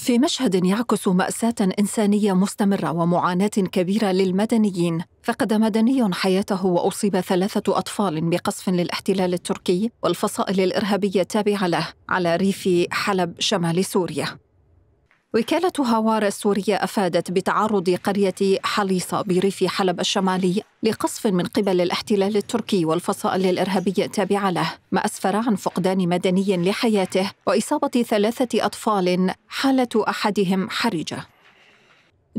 في مشهد يعكس مأساة إنسانية مستمرة ومعاناة كبيرة للمدنيين، فقد مدني حياته وأصيب ثلاثة أطفال بقصف للاحتلال التركي والفصائل الإرهابية التابعة له على ريف حلب شمال سوريا. وكالة هوار السورية أفادت بتعرض قرية حليصة بريف حلب الشمالي لقصف من قبل الاحتلال التركي والفصائل الإرهابية التابعة له ما أسفر عن فقدان مدني لحياته وإصابة ثلاثة أطفال حالة أحدهم حرجة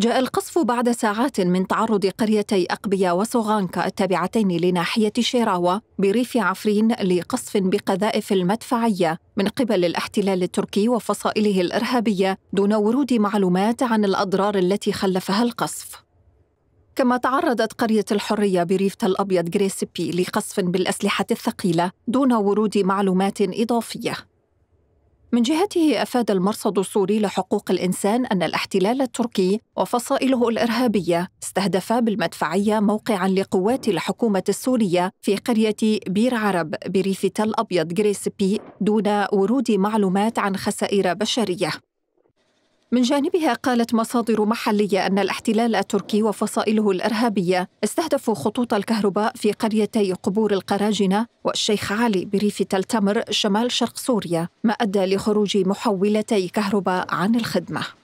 جاء القصف بعد ساعات من تعرض قريتي أقبيا وصوغانكا التابعتين لناحية شيراوة بريف عفرين لقصف بقذائف المدفعية من قبل الاحتلال التركي وفصائله الإرهابية دون ورود معلومات عن الأضرار التي خلفها القصف كما تعرضت قرية الحرية بريف تل أبيض غريسبي لقصف بالأسلحة الثقيلة دون ورود معلومات إضافية من جهته افاد المرصد السوري لحقوق الانسان ان الاحتلال التركي وفصائله الارهابيه استهدفا بالمدفعيه موقعا لقوات الحكومه السوريه في قريه بير عرب بريف تل ابيض جريسبي دون ورود معلومات عن خسائر بشريه من جانبها قالت مصادر محلية أن الاحتلال التركي وفصائله الإرهابية استهدفوا خطوط الكهرباء في قريتي قبور القراجنة والشيخ علي بريف تل تمر شمال شرق سوريا ما أدى لخروج محولتي كهرباء عن الخدمة